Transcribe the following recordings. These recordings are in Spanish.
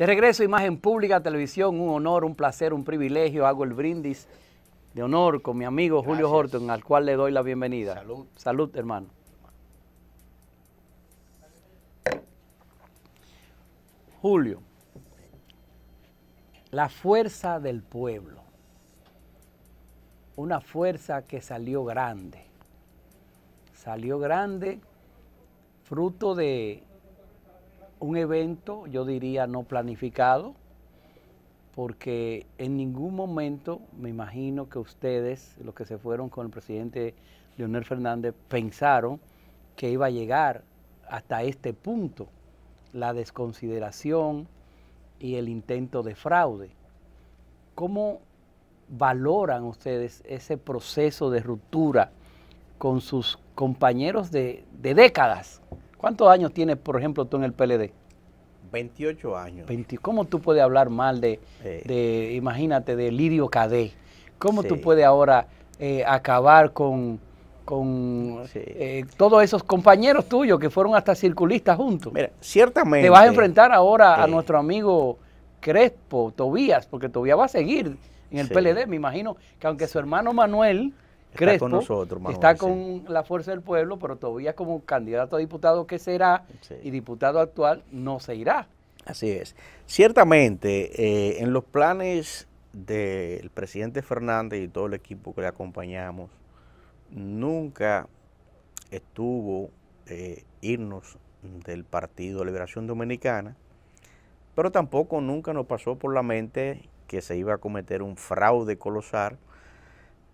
De regreso, Imagen Pública Televisión, un honor, un placer, un privilegio. Hago el brindis de honor con mi amigo Julio Horton, al cual le doy la bienvenida. Salud. Salud, hermano. Julio, la fuerza del pueblo, una fuerza que salió grande, salió grande fruto de un evento, yo diría, no planificado, porque en ningún momento me imagino que ustedes, los que se fueron con el presidente Leonel Fernández, pensaron que iba a llegar hasta este punto la desconsideración y el intento de fraude. ¿Cómo valoran ustedes ese proceso de ruptura con sus compañeros de, de décadas? ¿Cuántos años tienes, por ejemplo, tú en el PLD? 28 años. ¿Cómo tú puedes hablar mal de, imagínate, de Lidio Cadé? ¿Cómo tú puedes ahora eh, acabar con, con eh, todos esos compañeros tuyos que fueron hasta circulistas juntos? Mira, ciertamente. Te vas a enfrentar ahora a nuestro amigo Crespo, Tobías, porque Tobías va a seguir en el PLD. Me imagino que aunque su hermano Manuel está con nosotros, está con la fuerza del pueblo, pero todavía como candidato a diputado que será y diputado actual no se irá. Así es. Ciertamente, eh, en los planes del presidente Fernández y todo el equipo que le acompañamos, nunca estuvo eh, irnos del Partido de Liberación Dominicana, pero tampoco nunca nos pasó por la mente que se iba a cometer un fraude colosal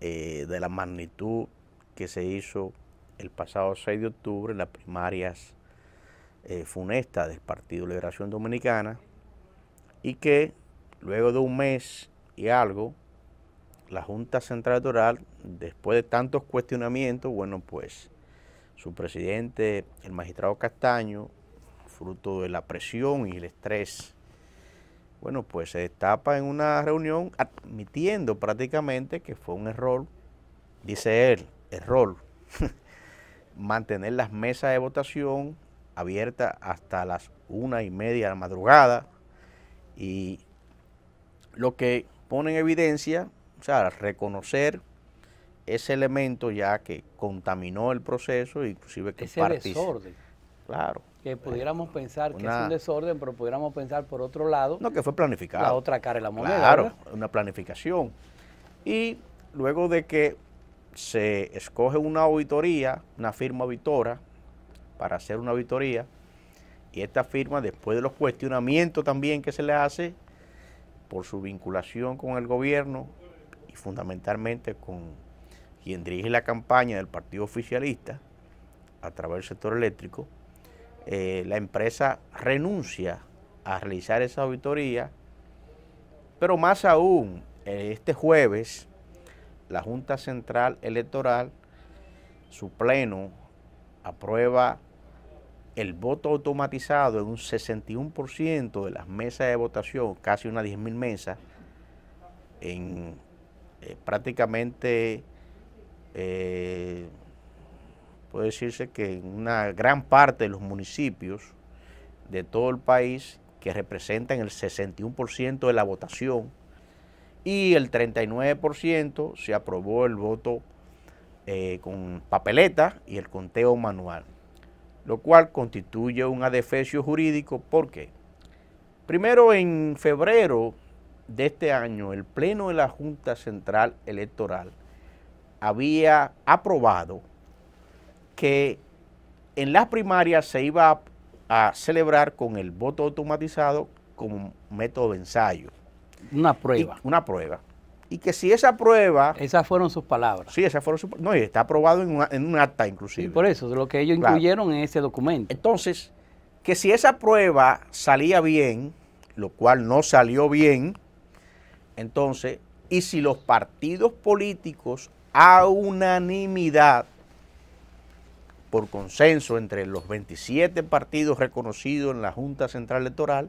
eh, de la magnitud que se hizo el pasado 6 de octubre en las primarias eh, funestas del Partido Liberación Dominicana y que luego de un mes y algo, la Junta Central Electoral, después de tantos cuestionamientos, bueno, pues su presidente, el magistrado Castaño, fruto de la presión y el estrés bueno, pues se destapa en una reunión admitiendo prácticamente que fue un error, dice él, error, mantener las mesas de votación abiertas hasta las una y media de la madrugada y lo que pone en evidencia, o sea, reconocer ese elemento ya que contaminó el proceso, inclusive que ese desorden. Claro, que pudiéramos pensar que es un desorden, pero pudiéramos pensar por otro lado. No, que fue planificado. La otra cara de la moneda. Claro, una planificación. Y luego de que se escoge una auditoría, una firma auditora, para hacer una auditoría, y esta firma, después de los cuestionamientos también que se le hace por su vinculación con el gobierno y fundamentalmente con quien dirige la campaña del Partido Oficialista a través del sector eléctrico, eh, la empresa renuncia a realizar esa auditoría, pero más aún, eh, este jueves, la Junta Central Electoral, su pleno, aprueba el voto automatizado en un 61% de las mesas de votación, casi unas 10.000 mesas, en eh, prácticamente puede decirse que en una gran parte de los municipios de todo el país, que representan el 61% de la votación, y el 39% se aprobó el voto eh, con papeleta y el conteo manual, lo cual constituye un adefesio jurídico porque, primero, en febrero de este año, el Pleno de la Junta Central Electoral había aprobado que en las primarias se iba a, celebrar con el voto automatizado como método de ensayo. Una prueba. una prueba. Y que si esa prueba... Esas fueron sus palabras. Sí, esas fueron sus palabras. No, y está aprobado en, un acta inclusive. por eso, lo que ellos incluyeron en ese documento. Entonces, que si esa prueba salía bien, lo cual no salió bien, entonces, y si los partidos políticos a unanimidad por consenso entre los 27 partidos reconocidos en la Junta Central Electoral,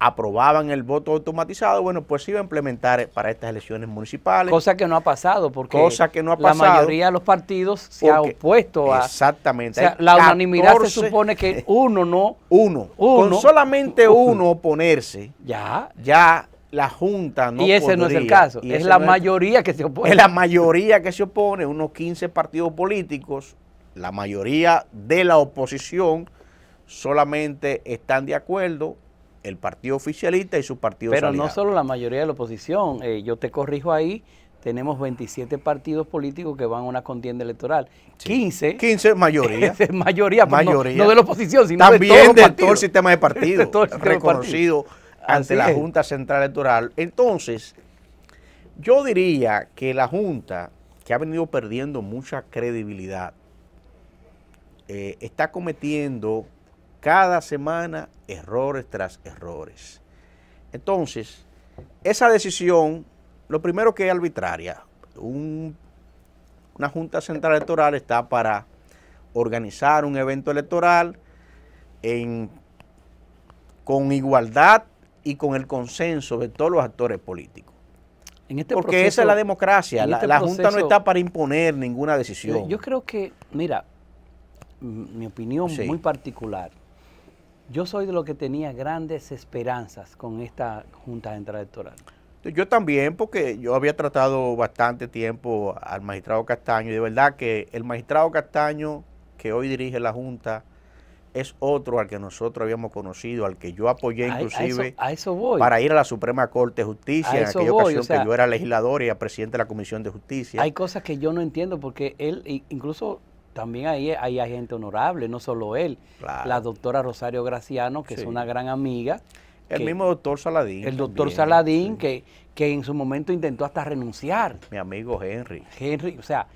aprobaban el voto automatizado, bueno, pues se iba a implementar para estas elecciones municipales. Cosa que no ha pasado, porque cosa que no ha pasado, la mayoría de los partidos se ha opuesto a... Exactamente. la unanimidad se supone que uno no... Uno. con solamente uno oponerse, ya, ya la Junta no... Y ese no es el caso, es la mayoría que se opone. Es la mayoría que se opone, unos 15 partidos políticos, la mayoría de la oposición solamente están de acuerdo el partido oficialista y su partido Pero no solo la mayoría de la oposición, eh, yo te corrijo ahí, tenemos 27 partidos políticos que van a una contienda electoral. 15. 15 mayoría. Pues mayoría, No, de la oposición, sino También de, todo, el sistema de partidos, reconocido ante la Junta Central Electoral. Entonces, yo diría que la Junta, que ha venido perdiendo mucha credibilidad, eh, está cometiendo cada semana errores tras errores. Entonces, esa decisión, lo primero que es arbitraria, una Junta Central Electoral está para organizar un evento electoral con igualdad y con el consenso de todos los actores políticos. Este Porque esa es la democracia, este la, Junta no está para imponer ninguna decisión. Yo creo que, mira, mi opinión muy particular. Yo soy de los que tenía grandes esperanzas con esta Junta Central Electoral. Yo también, porque yo había tratado bastante tiempo al magistrado Castaño y de verdad que el magistrado Castaño que hoy dirige la Junta es otro al que nosotros habíamos conocido, al que yo apoyé e-, inclusive a, eso, voy. para ir a la Suprema Corte de Justicia, en aquella ocasión que yo era legislador y era presidente de la Comisión de Justicia. Hay cosas que yo no entiendo porque él, incluso también ahí, hay gente honorable, no solo él. La doctora Rosario Graciano, que es una gran amiga. El mismo doctor Saladín. El doctor Saladín, que, que en su momento intentó hasta renunciar. Mi amigo Henry. Henry, o sea,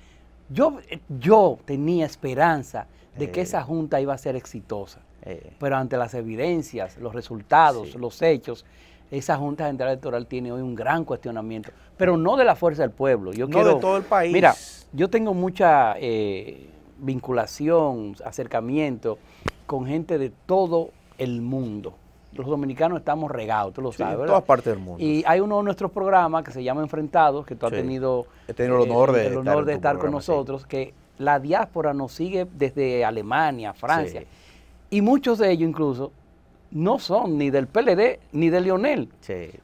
yo, yo tenía esperanza de que eh. esa junta iba a ser exitosa. Eh. Pero ante las evidencias, los resultados, los hechos, esa Junta general Electoral tiene hoy un gran cuestionamiento, pero no de la fuerza del pueblo. Yo no quiero, de todo el país. Mira, yo tengo mucha eh, vinculación, acercamiento con gente de todo el mundo. Los dominicanos estamos regados, tú lo sabes, sí, todas partes del mundo. Y hay uno de nuestros programas que se llama Enfrentados, que tú has tenido, el eh, honor de, estar, con nosotros, que la diáspora nos sigue desde Alemania, Francia, y muchos de ellos incluso no son ni del PLD ni de Lionel.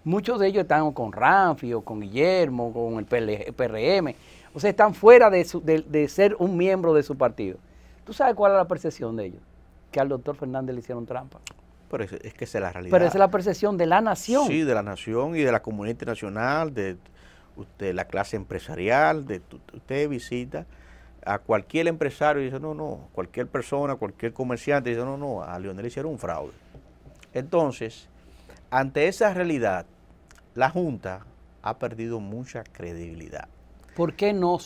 Muchos de ellos están con o con Guillermo, con el PRM o sea, están fuera de, ser un miembro de su partido. ¿Tú sabes cuál es la percepción de ellos? Que al doctor Fernández le hicieron trampa. Pero es, que esa es la realidad. Pero es la percepción de la nación. Sí, de la nación y de la comunidad internacional, de usted, la clase empresarial, de usted visita a cualquier empresario y dice, no, no, cualquier persona, cualquier comerciante, dice, no, no, a Leonel hicieron un fraude. Entonces, ante esa realidad, la Junta ha perdido mucha credibilidad. ¿Por qué no,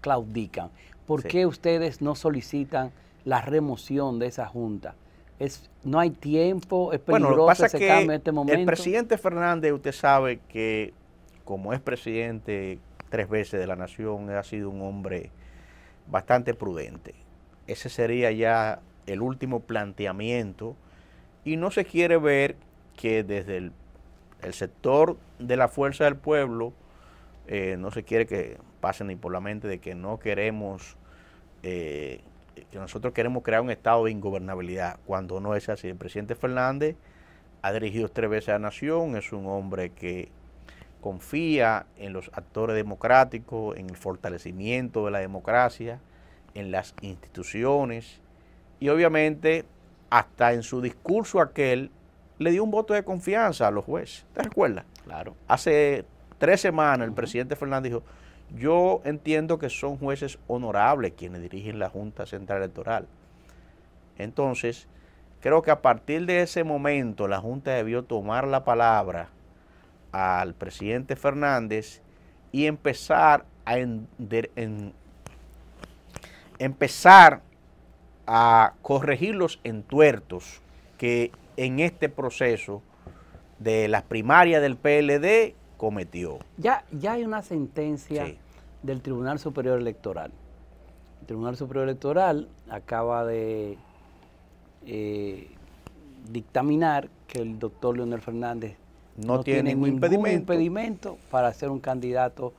claudican? ¿Por qué ustedes no solicitan la remoción de esa junta? Es, no hay tiempo, es peligroso pasa ese que cambio en este momento. El presidente Fernández, usted sabe que como es presidente tres veces de la nación, ha sido un hombre bastante prudente. Ese sería ya el último planteamiento y no se quiere ver que desde el sector de la fuerza del pueblo eh, no se quiere que pase ni por la mente de que no queremos, eh, que nosotros queremos crear un estado de ingobernabilidad, cuando no es así. El presidente Fernández ha dirigido tres veces a la nación, es un hombre que confía en los actores democráticos, en el fortalecimiento de la democracia, en las instituciones y obviamente hasta en su discurso aquel le dio un voto de confianza a los jueces. ¿Te recuerdas? Claro. Hace tres semanas el presidente Fernández dijo, yo entiendo que son jueces honorables quienes dirigen la Junta Central Electoral. Entonces, creo que a partir de ese momento la Junta debió tomar la palabra al presidente Fernández y empezar a, empezar a corregir los entuertos que en este proceso de las primarias del PLD cometió. Ya, ya hay una sentencia del Tribunal Superior Electoral. El Tribunal Superior Electoral acaba de eh, dictaminar que el doctor Leonel Fernández no, tiene, ningún impedimento. para ser un candidato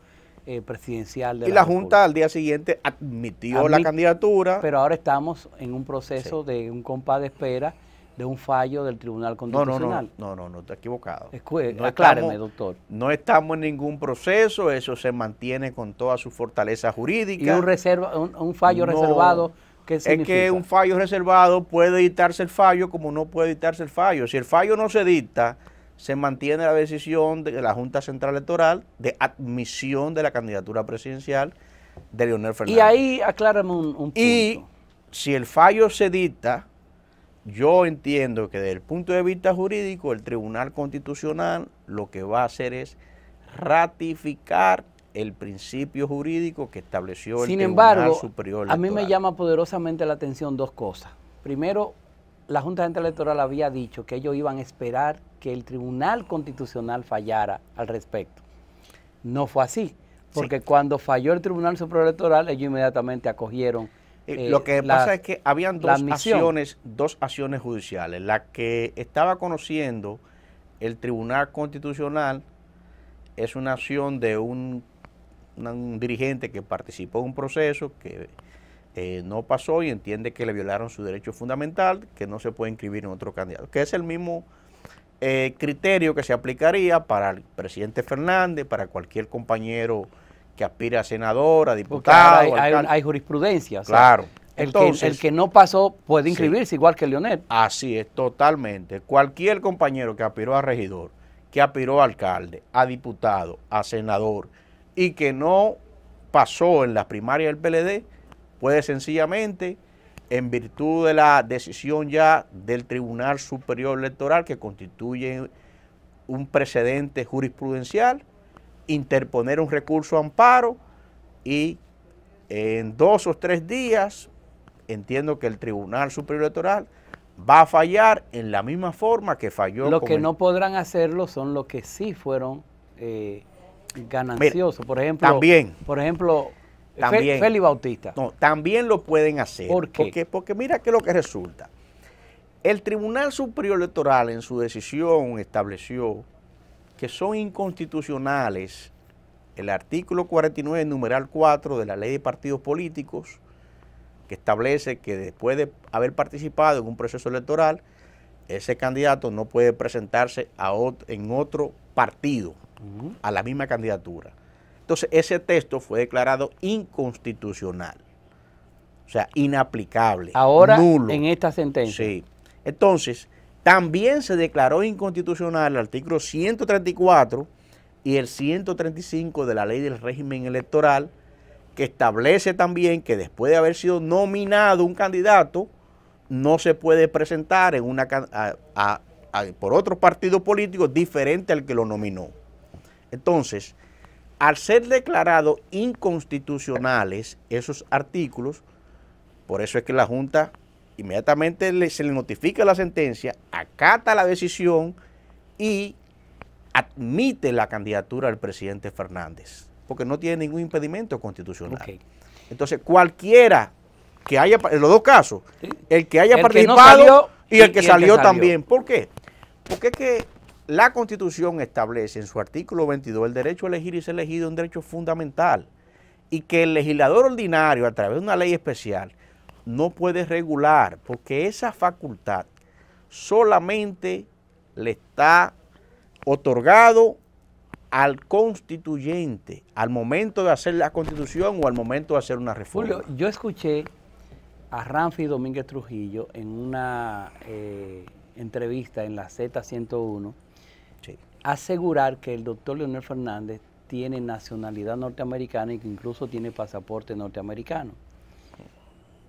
eh, presidencial. De y la, Junta al día siguiente admitió la candidatura. Pero ahora estamos en un proceso de un compás de espera de un fallo del Tribunal Constitucional. No, no, no, no, no, está equivocado. acláreme, doctor. No estamos en ningún proceso, eso se mantiene con toda su fortaleza jurídica. Y un, reserva, un, fallo reservado. ¿qué significa? Es que un fallo reservado puede editarse el fallo como no puede editarse el fallo. Si el fallo no se dicta, se mantiene la decisión de la Junta Central Electoral de admisión de la candidatura presidencial de Leonel Fernández. Y ahí acláreme un, un punto. Y si el fallo se dicta, yo entiendo que desde el punto de vista jurídico, el Tribunal Constitucional lo que va a hacer es ratificar el principio jurídico que estableció el Tribunal Superior Electoral. A mí me llama poderosamente la atención dos cosas. Primero, la Junta Electoral había dicho que ellos iban a esperar que el Tribunal Constitucional fallara al respecto. No fue así, porque cuando falló el Tribunal Superior Electoral, ellos inmediatamente acogieron eh, lo eh, que pasa es que habían dos acciones, dos acciones judiciales. La que estaba conociendo el Tribunal Constitucional es una acción de un, dirigente que participó en un proceso que eh, no pasó y entiende que le violaron su derecho fundamental, que no se puede inscribir en otro candidato, que es el mismo criterio que se aplicaría para el presidente Fernández, para cualquier compañero que aspira a senador, a diputado. Hay, hay, hay, jurisprudencia. claro. el, que, el que no pasó puede inscribirse igual que Leonel. Así es, totalmente. Cualquier compañero que aspiró a regidor, que aspiró a alcalde, a diputado, a senador y que no pasó en la primaria del PLD, puede sencillamente, en virtud de la decisión ya del Tribunal Superior Electoral que constituye un precedente jurisprudencial, interponer un recurso amparo y en dos o tres días entiendo que el Tribunal Superior Electoral va a fallar en la misma forma que falló. lo que no podrán hacerlo son los que sí fueron eh, gananciosos. por ejemplo, también, por ejemplo, Félix Bautista. No, también lo pueden hacer. ¿Por qué? Porque, porque mira qué es lo que resulta. El Tribunal Superior Electoral en su decisión estableció que son inconstitucionales el artículo 49, numeral 4 de la ley de partidos políticos, que establece que después de haber participado en un proceso electoral, ese candidato no puede presentarse a en otro partido, a la misma candidatura. Entonces, ese texto fue declarado inconstitucional, o sea, inaplicable. Ahora, nulo. en esta sentencia. Sí. Entonces, también se declaró inconstitucional el artículo 134 y el 135 de la ley del régimen electoral, que establece también que después de haber sido nominado un candidato, no se puede presentar por otro partido político diferente al que lo nominó. Entonces, al ser declarados inconstitucionales esos artículos, por eso es que la Junta inmediatamente se le notifica la sentencia, acata la decisión y admite la candidatura del presidente Fernández, porque no tiene ningún impedimento constitucional. Entonces, cualquiera que haya, en los dos casos, el que haya participado y, el, que, salió también. ¿Por qué? Porque es que la Constitución establece en su artículo 22 el derecho a elegir y ser elegido un derecho fundamental y que el legislador ordinario, a través de una ley especial, no puede regular, porque esa facultad solamente le está otorgado al constituyente, al momento de hacer la constitución o al momento de hacer una reforma. yo escuché a Ramfi Domínguez Trujillo en una eh, entrevista en la Z101 asegurar que el doctor Leonel Fernández tiene nacionalidad norteamericana y que incluso tiene pasaporte norteamericano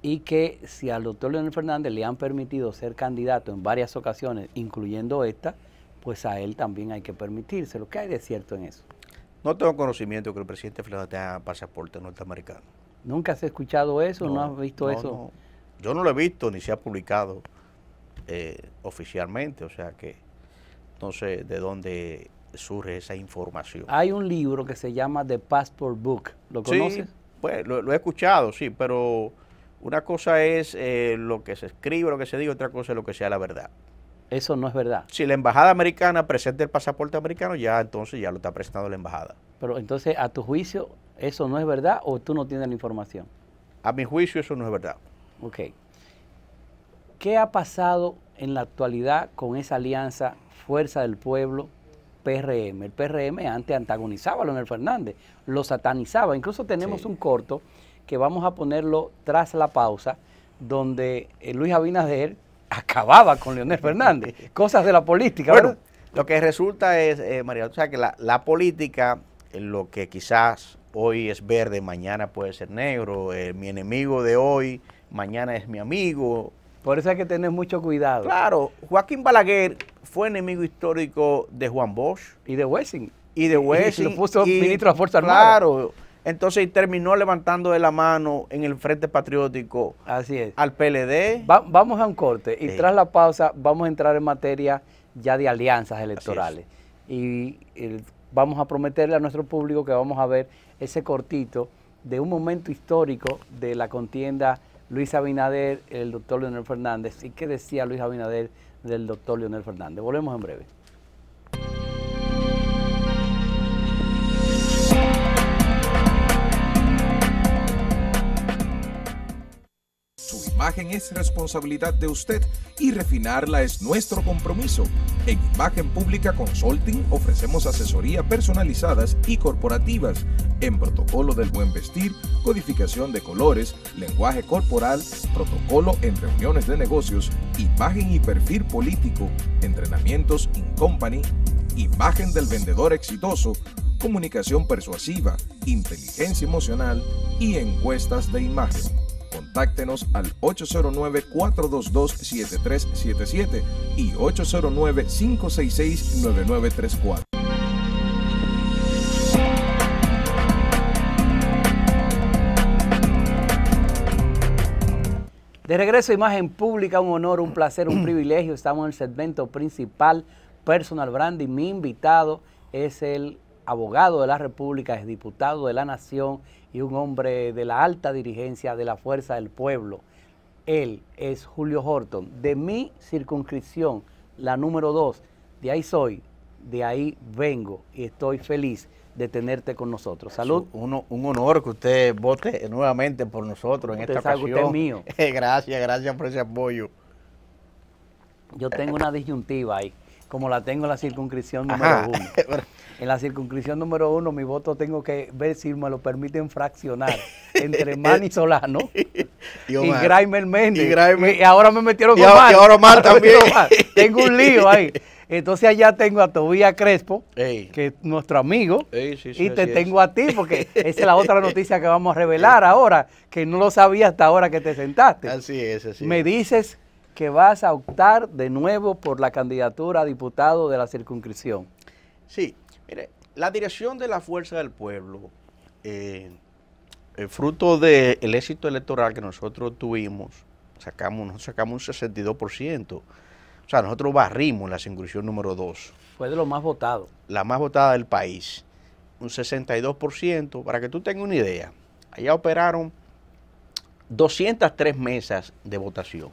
y que si al doctor Leonel Fernández le han permitido ser candidato en varias ocasiones, incluyendo esta, pues a él también hay que permitírselo. ¿Qué hay de cierto en eso? No tengo conocimiento que el presidente Fernández tenga pasaporte norteamericano. ¿Nunca has escuchado eso? ¿No, has visto eso? Yo no lo he visto ni se ha publicado eh, oficialmente, o sea que no sé de dónde surge esa información. Hay un libro que se llama The Passport Book, ¿lo conoces? Sí, pues lo he escuchado, sí, pero una cosa es eh, lo que se escribe, lo que se diga, otra cosa es lo que sea la verdad. Eso no es verdad. Si la embajada americana presenta el pasaporte americano, ya entonces ya lo está prestado la embajada. Pero entonces, a tu juicio, ¿eso no es verdad o tú no tienes la información? A mi juicio, eso no es verdad. Ok. ¿Qué ha pasado en la actualidad con esa alianza Fuerza del Pueblo PRM? El PRM antes antagonizaba a Leonel Fernández, lo satanizaba. Incluso tenemos un corto que vamos a ponerlo tras la pausa, donde eh, Luis Abinader acababa con Leonel Fernández. Cosas de la política. Bueno, lo que resulta es, eh, María, o sea, que la, la política, eh, lo que quizás hoy es verde, mañana puede ser negro, mi enemigo de hoy, mañana es mi amigo. Por eso hay que tener mucho cuidado. Claro, Joaquín Balaguer fue enemigo histórico de Juan Bosch. Y de Wessing. Y de Wessing. Y, lo puso ministro de Fuerza Armada. Claro, entonces y terminó levantando de la mano en el Frente Patriótico Así es. al PLD. vamos a un corte y tras la pausa vamos a entrar en materia ya de alianzas electorales. Y, vamos a prometerle a nuestro público que vamos a ver ese cortito de un momento histórico de la contienda Luis Abinader, el doctor Leonel Fernández. ¿Y qué decía Luis Abinader del doctor Leonel Fernández? Volvemos en breve. imagen es responsabilidad de usted y refinarla es nuestro compromiso. En Imagen Pública Consulting ofrecemos asesoría personalizadas y corporativas en protocolo del buen vestir, codificación de colores, lenguaje corporal, protocolo en reuniones de negocios, imagen y perfil político, entrenamientos in company, imagen del vendedor exitoso, comunicación persuasiva, inteligencia emocional y encuestas de imagen contáctenos al 809-422-7377 y 809-566-9934. De regreso a Imagen Pública, un honor, un placer, un privilegio. Estamos en el segmento principal, Personal y Mi invitado es el abogado de la República, es diputado de la Nación y un hombre de la alta dirigencia de la Fuerza del Pueblo. Él es Julio Horton, de mi circunscripción, la número dos. De ahí soy, de ahí vengo y estoy feliz de tenerte con nosotros. Salud. Un, honor que usted vote nuevamente por nosotros en usted esta ocasión. mío. Eh, gracias, gracias por ese apoyo. Yo tengo una disyuntiva ahí, como la tengo en la circunscripción número uno. en la circunscripción número uno, mi voto tengo que ver si me lo permiten fraccionar entre Manny Solano y, Omar. y Y, ahora me metieron con Omar. Y ahora Omar también. Tengo un lío ahí. Entonces allá tengo a Tobía Crespo, que es nuestro amigo, y te tengo a ti, porque esa es la otra noticia que vamos a revelar ahora, que no lo sabía hasta ahora que te sentaste. Así es, así es. Me dices que vas a optar de nuevo por la candidatura a diputado de la circunscripción. Sí, Mire, la dirección de la Fuerza del Pueblo, eh, fruto del éxito electoral que nosotros tuvimos, sacamos, nosotros sacamos un 62%. O sea, nosotros barrimos la circunscripción número 2. Fue de lo más votado. La más votada del país. Un 62%. Para que tú tengas una idea, allá operaron 203 mesas de votación.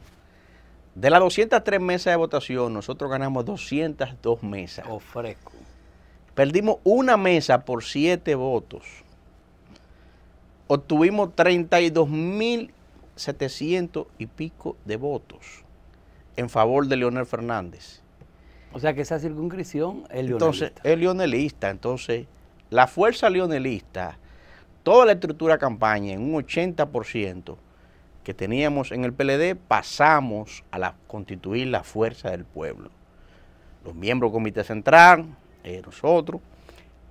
De las 203 mesas de votación, nosotros ganamos 202 mesas. Ofrezco. Oh, Perdimos una mesa por siete votos. Obtuvimos 32.700 y pico de votos en favor de Leonel Fernández. O sea que esa circunscripción es leonelista. Entonces, Entonces, la fuerza leonelista, toda la estructura campaña en un 80% que teníamos en el PLD, pasamos a la, constituir la fuerza del pueblo. Los miembros del Comité Central, eh, nosotros,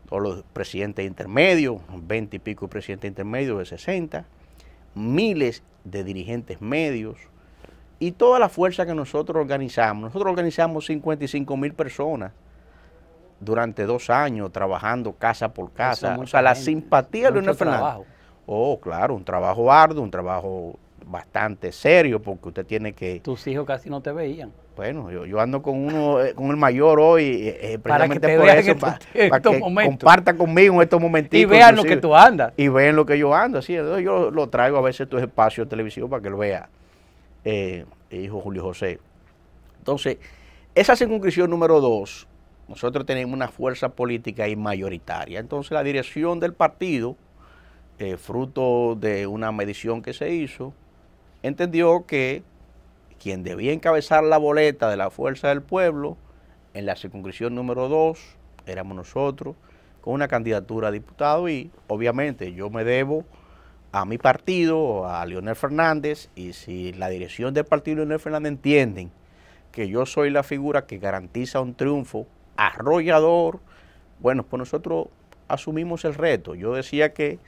todos los presidentes intermedios, 20 y pico presidentes intermedios de 60, miles de dirigentes medios y toda la fuerza que nosotros organizamos. Nosotros organizamos 55 mil personas durante dos años trabajando casa por casa. O sea, la simpatía de los Fernández. Trabajo. Oh, claro, un trabajo arduo, un trabajo bastante serio porque usted tiene que... Tus hijos casi no te veían. Bueno, yo, yo ando con uno, eh, con el mayor hoy, precisamente eh, por eso, eh, para, que comparta conmigo en estos momentitos. Y vean lo que tú andas. Y vean lo que yo ando, así. yo lo traigo a veces a espacio de televisión para que lo vea, hijo Julio José. Entonces, esa circunscripción número dos, nosotros tenemos una fuerza política ahí mayoritaria. Entonces la dirección del partido, fruto de una medición que se hizo, entendió que quien debía encabezar la boleta de la fuerza del pueblo en la circunscripción número 2 éramos nosotros, con una candidatura a diputado y obviamente yo me debo a mi partido, a Leonel Fernández, y si la dirección del partido Leonel Fernández entienden que yo soy la figura que garantiza un triunfo arrollador, bueno, pues nosotros asumimos el reto. Yo decía que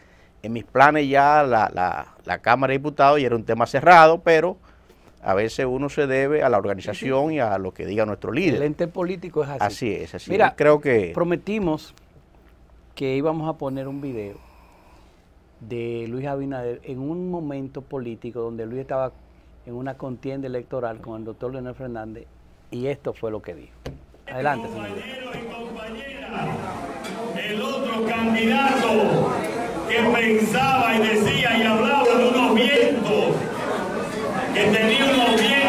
en mis planes ya la, Cámara de Diputados y era un tema cerrado, pero a veces uno se debe a la organización y a lo que diga nuestro líder. El ente político es así. Así es, así Mira, Prometimos que íbamos a poner un video de Luis Abinader en un momento político donde Luis estaba en una contienda electoral con el doctor Leonel Fernández y esto fue lo que dijo. Adelante, señor. El otro candidato que pensaba y decía y hablaba de unos vientos, que tenía unos vientos.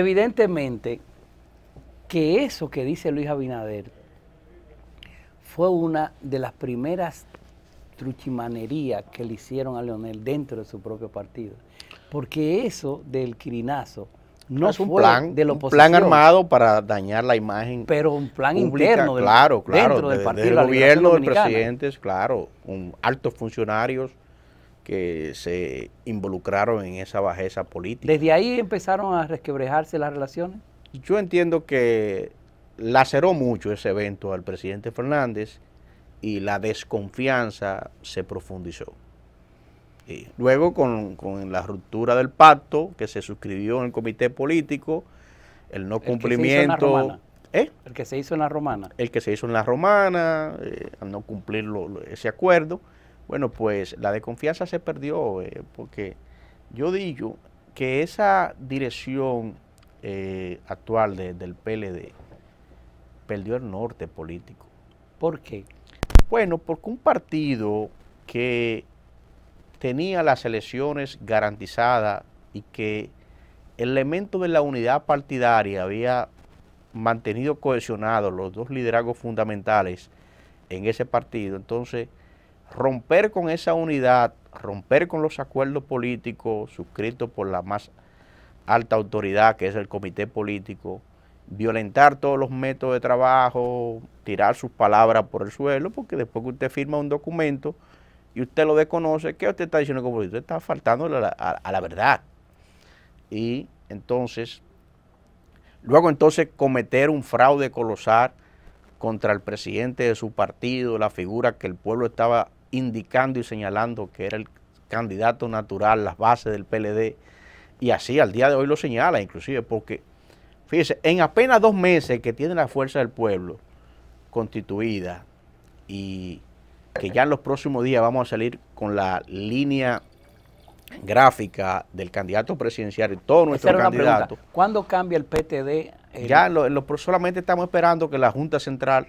Evidentemente que eso que dice Luis Abinader fue una de las primeras truchimanerías que le hicieron a Leonel dentro de su propio partido. Porque eso del quirinazo no es un fue plan, de la un plan armado para dañar la imagen. Pero un plan interno, del, claro, claro, dentro del partido, de, gobierno, claro, altos funcionarios que se involucraron en esa bajeza política. ¿Desde ahí empezaron a resquebrejarse las relaciones? Yo entiendo que laceró mucho ese evento al presidente Fernández y la desconfianza se profundizó. Y luego con, la ruptura del pacto que se suscribió en el comité político, el no cumplimiento... ¿eh? El que se hizo en la romana. El que se hizo en la romana, eh, al no cumplir ese acuerdo. Bueno, pues la desconfianza se perdió eh, porque yo digo que esa dirección eh, actual del PLD perdió el norte político. ¿Por qué? Bueno, porque un partido que tenía las elecciones garantizadas y que el elemento de la unidad partidaria había mantenido cohesionados los dos liderazgos fundamentales en ese partido, entonces romper con esa unidad, romper con los acuerdos políticos suscritos por la más alta autoridad, que es el comité político, violentar todos los métodos de trabajo, tirar sus palabras por el suelo, porque después que usted firma un documento y usted lo desconoce, ¿qué usted está diciendo? Como usted está faltando a la verdad. Y entonces, luego entonces cometer un fraude colosal contra el presidente de su partido, la figura que el pueblo estaba indicando y señalando que era el candidato natural, las bases del PLD, y así al día de hoy lo señala inclusive, porque, fíjese, en apenas dos meses que tiene la fuerza del pueblo constituida y que ya en los próximos días vamos a salir con la línea gráfica del candidato presidencial y todo nuestro candidato. ¿Cuándo cambia el PTD? Ya solamente estamos esperando que la Junta Central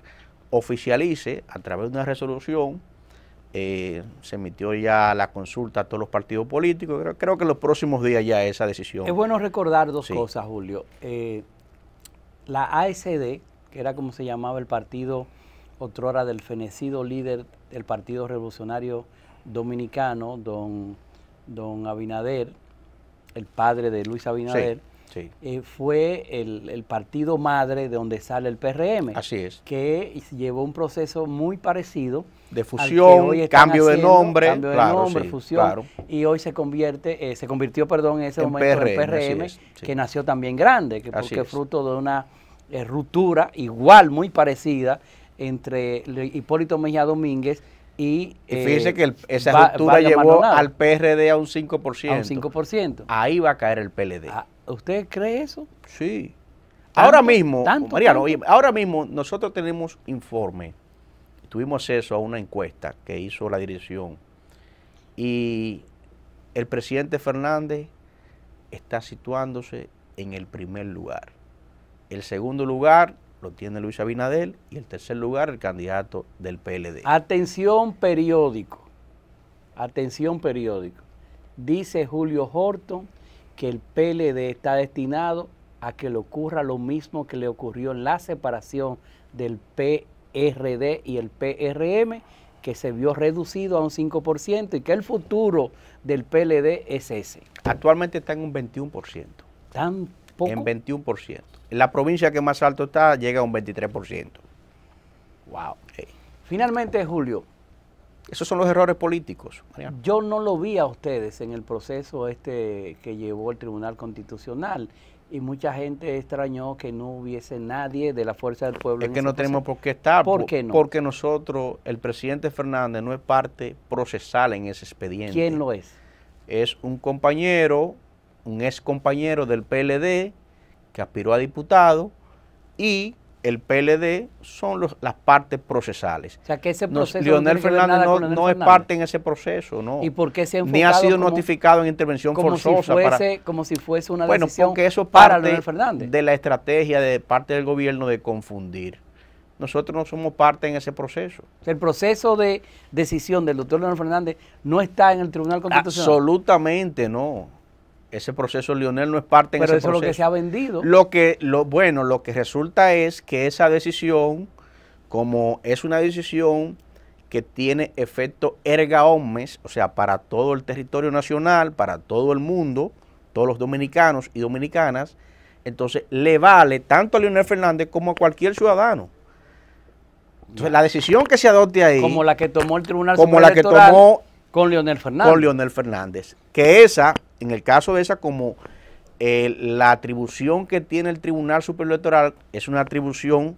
oficialice a través de una resolución eh, se emitió ya la consulta a todos los partidos políticos. Creo, creo que en los próximos días ya esa decisión. Es bueno recordar dos cosas, Julio. Eh, la ASD, que era como se llamaba el partido otrora del fenecido líder del Partido Revolucionario Dominicano, don, don Abinader, el padre de Luis Abinader, eh, fue el, partido madre de donde sale el PRM. Así es. Que llevó un proceso muy parecido. De fusión, cambio de nombre. Y hoy se convierte, eh, se convirtió, perdón, en ese en momento el PRM, que nació también grande, que porque fruto de una eh, ruptura igual, muy parecida, entre Hipólito Mejía Domínguez y, y, fíjese que esa ruptura llevó al PRD a un 5%. A un Ahí va a caer el PLD. Ah, ¿Usted cree eso? Sí. Ahora mismo, Mariano, ahora mismo nosotros tenemos informe, tuvimos acceso a una encuesta que hizo la dirección y el presidente Fernández está situándose en el primer lugar. El segundo lugar lo tiene Luis Abinadel y el tercer lugar el candidato del PLD. Atención periódico, atención periódico. Dice Julio Horton que el PLD está destinado a que le ocurra lo mismo que le ocurrió en la separación del PRD y el PRM, que se vio reducido a un 5% y que el futuro del PLD es ese. Actualmente está en un 21%. ¿Tan poco? En 21%. En La provincia que más alto está llega a un 23%. Wow. Finalmente, Julio, esos son los errores políticos. Yo no lo vi a ustedes en el proceso este que llevó el Tribunal Constitucional y mucha gente extrañó que no hubiese nadie de la Fuerza del Pueblo. Es que no tenemos por qué estar. ¿Por qué no? Porque nosotros, el presidente Fernández no es parte procesal en ese expediente. ¿Quién lo es? Es un compañero, un ex compañero del PLD que aspiró a diputado y el PLD son las partes procesales. O sea, que ese proceso Leonel Fernández no, no es parte en ese proceso, ¿no? ¿Y por qué se ha Ni ha sido notificado en intervención como Si fuese, como si fuese una bueno, decisión porque eso para parte de la estrategia de parte del gobierno de confundir. Nosotros no somos parte en ese proceso. El proceso de decisión del doctor Leonel Fernández no está en el Tribunal Constitucional. Absolutamente no. Ese proceso Lionel no es parte en Pero eso es lo que se ha vendido. Lo que, lo, bueno, lo que resulta es que esa decisión, como es una decisión que tiene efecto erga omnes, o sea, para todo el territorio nacional, para todo el mundo, todos los dominicanos y dominicanas, entonces le vale tanto a Leonel Fernández como a cualquier ciudadano. Entonces, la decisión que se adopte ahí. Como la que tomó el Tribunal Como la que tomó. Con Leonel Fernández. Con Leonel Fernández. Que esa en el caso de esa, como eh, la atribución que tiene el Tribunal Superior Electoral es una atribución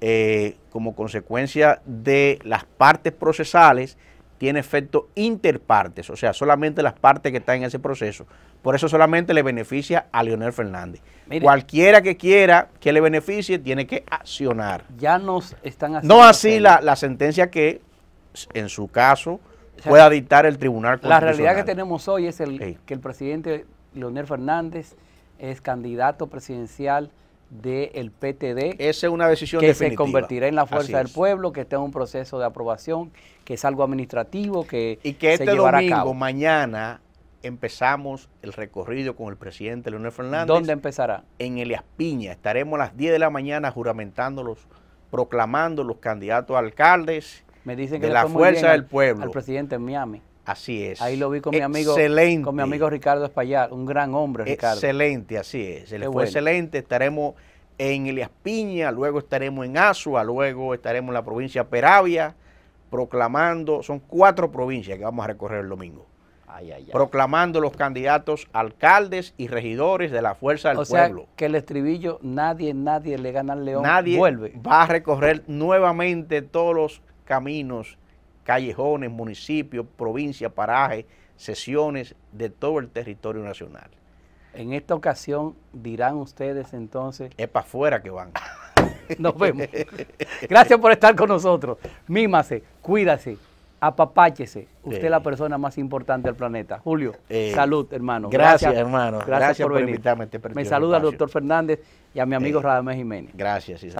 eh, como consecuencia de las partes procesales, tiene efecto interpartes, o sea, solamente las partes que están en ese proceso. Por eso solamente le beneficia a Leonel Fernández. Cualquiera que quiera que le beneficie tiene que accionar. Ya nos están haciendo. No así la, sentencia que, en su caso, pueda dictar el tribunal constitucional. La realidad que tenemos hoy es el, que el presidente Leonel Fernández es candidato presidencial del de PTD. Esa es una decisión que se convertirá en la fuerza del pueblo, que está en un proceso de aprobación, que es algo administrativo, que y que este domingo, mañana empezamos el recorrido con el presidente Leonel Fernández. ¿Dónde empezará? En Elias Piña. Estaremos a las 10 de la mañana juramentándolos, proclamando los candidatos a alcaldes me dicen que de la fuerza del pueblo. Al presidente en Miami. Así es. Ahí lo vi con mi amigo, con mi amigo Ricardo Espallar, un gran hombre, Excelente, así es. fue excelente. Estaremos en Elias Piña, luego estaremos en Asua, luego estaremos en la provincia Peravia, proclamando, son cuatro provincias que vamos a recorrer el domingo. Ay, ay, Proclamando los candidatos alcaldes y regidores de la fuerza del pueblo. que el estribillo, nadie, nadie le gana al león. Nadie vuelve. Va a recorrer nuevamente todos los caminos, callejones, municipios, provincias, parajes, sesiones de todo el territorio nacional. En esta ocasión dirán ustedes entonces... Es para afuera que van. Nos vemos. Gracias por estar con nosotros. Mímase, cuídase, apapáchese. Usted es la eh. persona más importante del planeta. Julio, eh, salud, hermano. Gracias, hermano. Gracias, por, invitarme. Este Me saluda al doctor Fernández y a mi amigo eh, Radamés Jiménez. Gracias. Isabel.